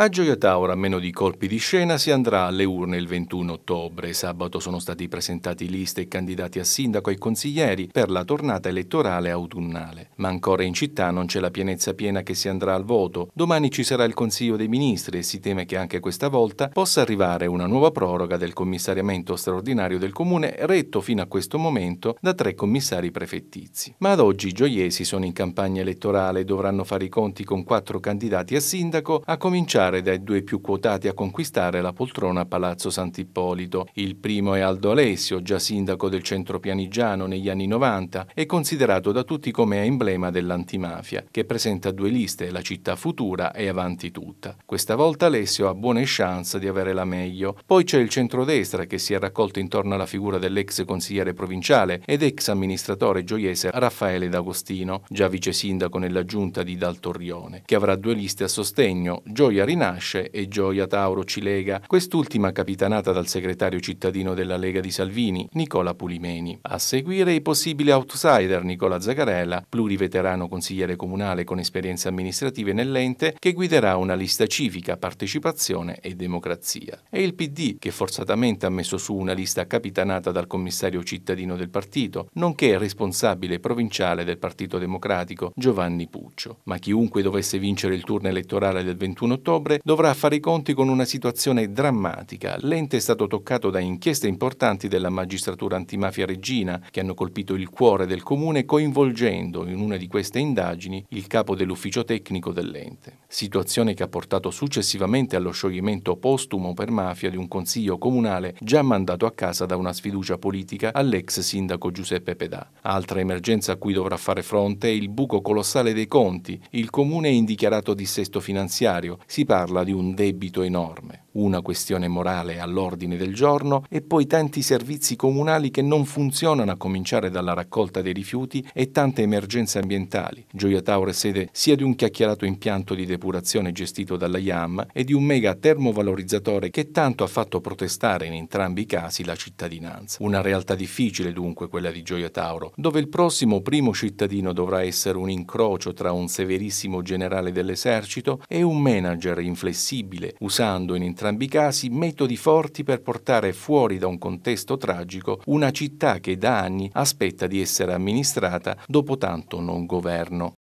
A Gioia Tauro, a meno di colpi di scena, si andrà alle urne il 21 ottobre. Sabato sono stati presentati liste e candidati a sindaco e consiglieri per la tornata elettorale autunnale. Ma ancora in città non c'è la pienezza piena che si andrà al voto. Domani ci sarà il Consiglio dei Ministri e si teme che anche questa volta possa arrivare una nuova proroga del commissariamento straordinario del Comune, retto fino a questo momento da tre commissari prefettizi. Ma ad oggi i gioiesi sono in campagna elettorale e dovranno fare i conti con quattro candidati a sindaco, a cominciare passare dai due più quotati a conquistare la poltrona a Palazzo Sant'Ippolito. Il primo è Aldo Alessio, già sindaco del centro pianigiano negli anni 90 e considerato da tutti come emblema dell'antimafia, che presenta due liste, la città futura e avanti tutta. Questa volta Alessio ha buone chance di avere la meglio. Poi c'è il centrodestra che si è raccolto intorno alla figura dell'ex consigliere provinciale ed ex amministratore gioiese Raffaele D'Agostino, già vice sindaco nella giunta di Daltorrione, che avrà due liste a sostegno, Gioia Rinaldi rinasce e Gioia Tauro ci lega, quest'ultima capitanata dal segretario cittadino della Lega di Salvini, Nicola Pulimeni. A seguire i possibili outsider Nicola Zagarella, pluriveterano consigliere comunale con esperienze amministrative nell'ente, che guiderà una lista civica, partecipazione e democrazia. E il PD, che forzatamente ha messo su una lista capitanata dal commissario cittadino del partito, nonché responsabile provinciale del Partito Democratico, Giovanni Puccio. Ma chiunque dovesse vincere il turno elettorale del 21 ottobre, ottobre dovrà fare i conti con una situazione drammatica. L'ente è stato toccato da inchieste importanti della magistratura antimafia reggina che hanno colpito il cuore del comune coinvolgendo in una di queste indagini il capo dell'ufficio tecnico dell'ente. Situazione che ha portato successivamente allo scioglimento postumo per mafia di un consiglio comunale già mandato a casa da una sfiducia politica all'ex sindaco Giuseppe Pedà. Altra emergenza a cui dovrà fare fronte è il buco colossale dei conti. Il comune è in dichiarato dissesto finanziario, si parla di un debito enorme una questione morale all'ordine del giorno e poi tanti servizi comunali che non funzionano a cominciare dalla raccolta dei rifiuti e tante emergenze ambientali. Gioia Tauro è sede sia di un chiacchierato impianto di depurazione gestito dalla IAM e di un mega termovalorizzatore che tanto ha fatto protestare in entrambi i casi la cittadinanza. Una realtà difficile dunque quella di Gioia Tauro, dove il prossimo primo cittadino dovrà essere un incrocio tra un severissimo generale dell'esercito e un manager inflessibile, usando in entrambi entrambi i casi metodi forti per portare fuori da un contesto tragico una città che da anni aspetta di essere amministrata dopo tanto non governo.